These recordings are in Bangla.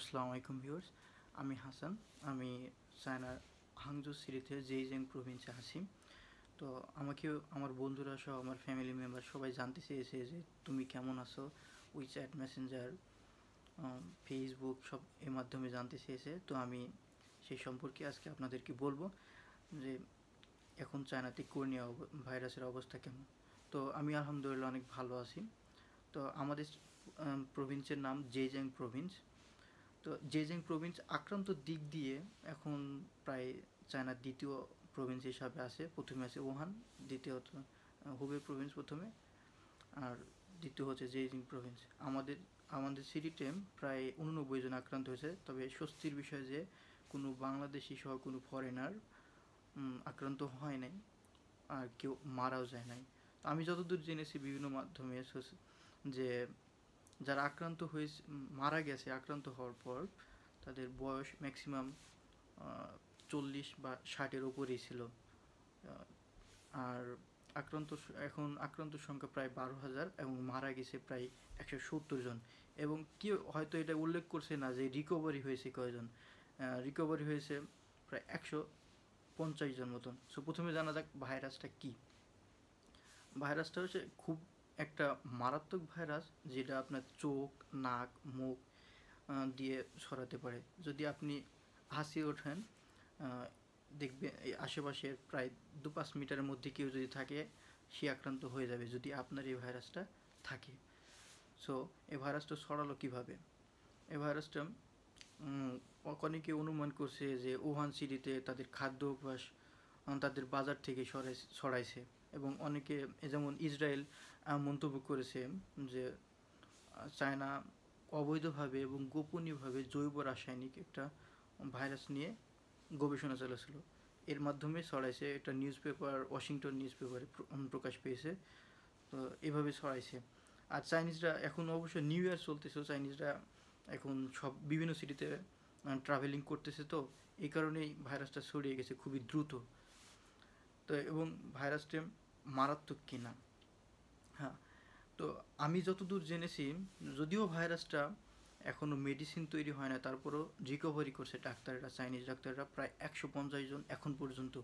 আসসালামু আলাইকুম ভিউয়ার্স আমি হাসান আমি চায়নার হাংজু জেই জেইজেং প্রভিন্সে আসি তো আমাকে আমার বন্ধুরা সহ আমার ফ্যামিলি মেম্বার সবাই জানতে চেয়েছে যে তুমি কেমন আছো চ্যাট মেসেঞ্জার ফেসবুক সব এর মাধ্যমে জানতে চেয়েছে তো আমি সেই সম্পর্কে আজকে আপনাদেরকে বলবো যে এখন চায়নাতে করোনা ভাইরাসের অবস্থা কেমন তো আমি আলহামদুলিল্লাহ অনেক ভালো আছি তো আমাদের প্রভিন্সের নাম জেং প্রভিন্স তো জেজিং প্রভিন্স আক্রান্ত দিক দিয়ে এখন প্রায় চায়নার দ্বিতীয় প্রভিন্স হিসাবে আছে প্রথমে আছে ওহান দ্বিতীয়ত হুবে প্রভিন্স প্রথমে আর দ্বিতীয় হচ্ছে জেজিং প্রভিন্স আমাদের আমাদের সিটিতে প্রায় উননব্বই জন আক্রান্ত হয়েছে তবে স্বস্তির বিষয় যে কোনো বাংলাদেশি সহ কোনো ফরেনার আক্রান্ত হয় নাই আর কেউ মারাও যায় নাই আমি যতদূর জেনেছি বিভিন্ন মাধ্যমে যে যারা আক্রান্ত হয়ে মারা গেছে আক্রান্ত হওয়ার পর তাদের বয়স ম্যাক্সিমাম চল্লিশ বা ষাটের ওপরেই ছিল আর আক্রান্ত এখন আক্রান্ত সংখ্যা প্রায় বারো হাজার এবং মারা গেছে প্রায় একশো সত্তর জন এবং কেউ হয়তো এটা উল্লেখ করছে না যে রিকভারি হয়েছে কয়জন রিকভারি হয়েছে প্রায় একশো পঞ্চাশ জন মতন সো প্রথমে জানা যাক ভাইরাসটা কী ভাইরাসটা হচ্ছে খুব একটা মারাত্মক ভাইরাস যেটা আপনার চোখ নাক মুখ দিয়ে ছড়াতে পারে যদি আপনি হাসি ওঠেন দেখবে এই আশেপাশের প্রায় দু পাঁচ মিটারের মধ্যে কেউ যদি থাকে সে আক্রান্ত হয়ে যাবে যদি আপনার এই ভাইরাসটা থাকে সো এই ভাইরাসটা ছড়ালো কীভাবে এই ভাইরাসটা অনেকে অনুমান করছে যে ওহান সিটিতে তাদের খাদ্য অভ্যাস তাদের বাজার থেকে সরাই ছড়াইছে এবং অনেকে যেমন ইসরায়েল মন্তব্য করেছে যে চায়না অবৈধভাবে এবং গোপনীয়ভাবে জৈব রাসায়নিক একটা ভাইরাস নিয়ে গবেষণা চালাচ্ছিল এর মাধ্যমে ছড়াইছে একটা নিউজ পেপার ওয়াশিংটন নিউজ পেপারে প্রকাশ পেয়েছে তো এভাবে ছড়াইছে আর চাইনিজরা এখন অবশ্য নিউ ইয়ার চলতেছে চাইনিজরা এখন সব বিভিন্ন সিটিতে ট্রাভেলিং করতেছে তো এই কারণেই ভাইরাসটা ছড়িয়ে গেছে খুবই দ্রুত তো এবং ভাইরাসটি মারাত্মক কি না হ্যাঁ তো আমি যতদূর জেনেছি যদিও ভাইরাসটা এখনও মেডিসিন তৈরি হয় না তারপরও রিকভারি করছে ডাক্তাররা চাইনিজ ডাক্তাররা প্রায় একশো পঞ্চাশ জন এখন পর্যন্ত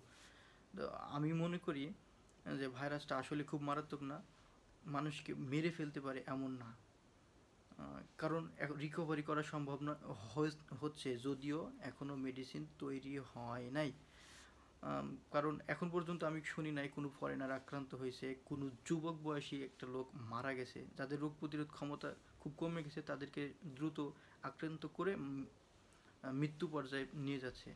তো আমি মনে করি যে ভাইরাসটা আসলে খুব মারাত্মক না মানুষকে মেরে ফেলতে পারে এমন না কারণ রিকভারি করা সম্ভব না হচ্ছে যদিও এখনও মেডিসিন তৈরি হয় নাই কারণ এখন পর্যন্ত আমি শুনি নাই কোনো ফরেনার আক্রান্ত হয়েছে কোনো যুবক বয়সী একটা লোক মারা গেছে যাদের রোগ প্রতিরোধ ক্ষমতা খুব কমে গেছে তাদেরকে দ্রুত আক্রান্ত করে মৃত্যু পর্যায়ে নিয়ে যাচ্ছে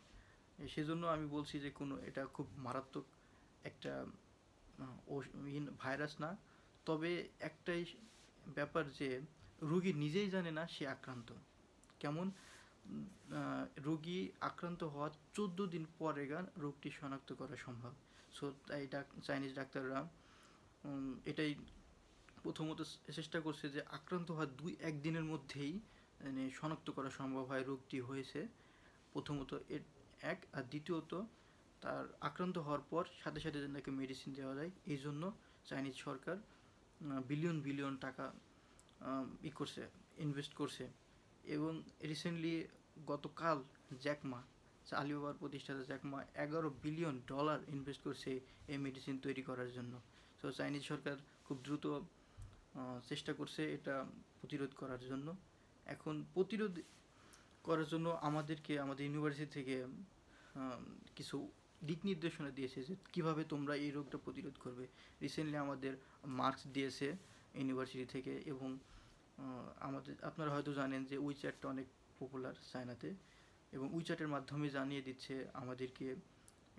সেজন্য আমি বলছি যে কোনো এটা খুব মারাত্মক একটা ভাইরাস না তবে একটাই ব্যাপার যে রুগী নিজেই জানে না সে আক্রান্ত কেমন রোগী আক্রান্ত হওয়ার চোদ্দ দিন পরে গান রোগটি শনাক্ত করা সম্ভব সো তাই চাইনিজ ডাক্তাররা এটাই প্রথমত চেষ্টা করছে যে আক্রান্ত হওয়ার দুই একদিনের মধ্যেই মানে শনাক্ত করা সম্ভব হয় রোগটি হয়েছে প্রথমত এর এক আর দ্বিতীয়ত তার আক্রান্ত হওয়ার পর সাথে সাথে যেন তাকে মেডিসিন দেওয়া যায় এই জন্য চাইনিজ সরকার বিলিয়ন বিলিয়ন টাকা ই করছে ইনভেস্ট করছে এবং রিসেন্টলি গতকাল জ্যাকমা আলিবাবার প্রতিষ্ঠাতা জ্যাকমা এগারো বিলিয়ন ডলার ইনভেস্ট করছে এই মেডিসিন তৈরি করার জন্য সো চাইনিজ সরকার খুব দ্রুত চেষ্টা করছে এটা প্রতিরোধ করার জন্য এখন প্রতিরোধ করার জন্য আমাদেরকে আমাদের ইউনিভার্সিটি থেকে কিছু দিক নির্দেশনা দিয়েছে যে কীভাবে তোমরা এই রোগটা প্রতিরোধ করবে রিসেন্টলি আমাদের মার্কস দিয়েছে ইউনিভার্সিটি থেকে এবং আমাদের আপনারা হয়তো জানেন যে উইচ্যাটটা অনেক পপুলার চায়নাতে এবং উইচ্যাটের মাধ্যমে জানিয়ে দিচ্ছে আমাদেরকে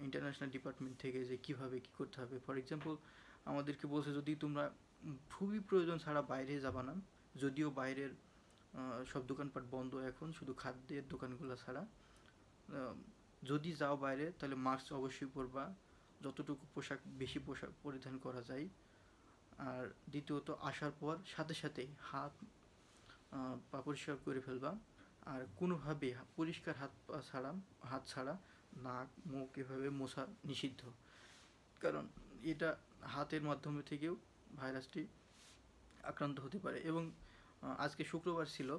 ইন্টারন্যাশনাল ডিপার্টমেন্ট থেকে যে কিভাবে কি করতে হবে ফর এক্সাম্পল আমাদেরকে বলছে যদি তোমরা খুবই প্রয়োজন ছাড়া বাইরে যাবা না যদিও বাইরের সব দোকানপাট বন্ধ এখন শুধু খাদ্যের দোকানগুলো ছাড়া যদি যাও বাইরে তাহলে মাস্ক অবশ্যই পরবা যতটুকু পোশাক বেশি পোশাক পরিধান করা যায় আর দ্বিতীয়ত আসার পর সাথে সাথে হাত পা পরিষ্কার করে ফেলবা আর কোনোভাবে পরিষ্কার হাত পা ছাড়া হাত ছাড়া নাক মুখ এভাবে মশা নিষিদ্ধ কারণ এটা হাতের মাধ্যমে থেকেও ভাইরাসটি আক্রান্ত হতে পারে এবং আজকে শুক্রবার ছিল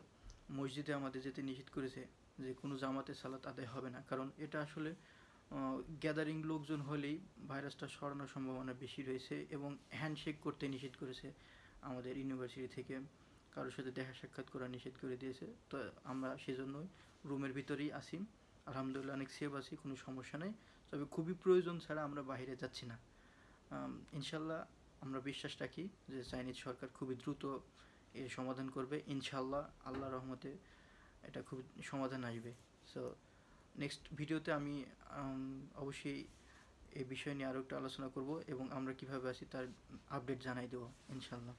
মসজিদে আমাদের যেতে নিষিদ্ধ করেছে যে কোনো জামাতে সালাত আদায় হবে না কারণ এটা আসলে গ্যাদারিং লোকজন হলেই ভাইরাসটা সরানোর সম্ভাবনা বেশি রয়েছে এবং হ্যান্ডশেক করতে নিষেধ করেছে আমাদের ইউনিভার্সিটি থেকে কারোর সাথে দেখা সাক্ষাৎ করা নিষেধ করে দিয়েছে তো আমরা সেজন্যই রুমের ভিতরেই আসি আলহামদুলিল্লাহ অনেক সেফ আছি কোনো সমস্যা নেই তবে খুবই প্রয়োজন ছাড়া আমরা বাইরে যাচ্ছি না ইনশাল্লাহ আমরা বিশ্বাস রাখি যে চাইনিজ সরকার খুবই দ্রুত এর সমাধান করবে ইনশাল্লাহ আল্লাহ রহমতে এটা খুব সমাধান আসবে সো নেক্সট ভিডিওতে আমি অবশ্যই এই বিষয় নিয়ে আরও একটা আলোচনা করব এবং আমরা কীভাবে আছি তার আপডেট জানাই দেবো ইনশাল্লাহ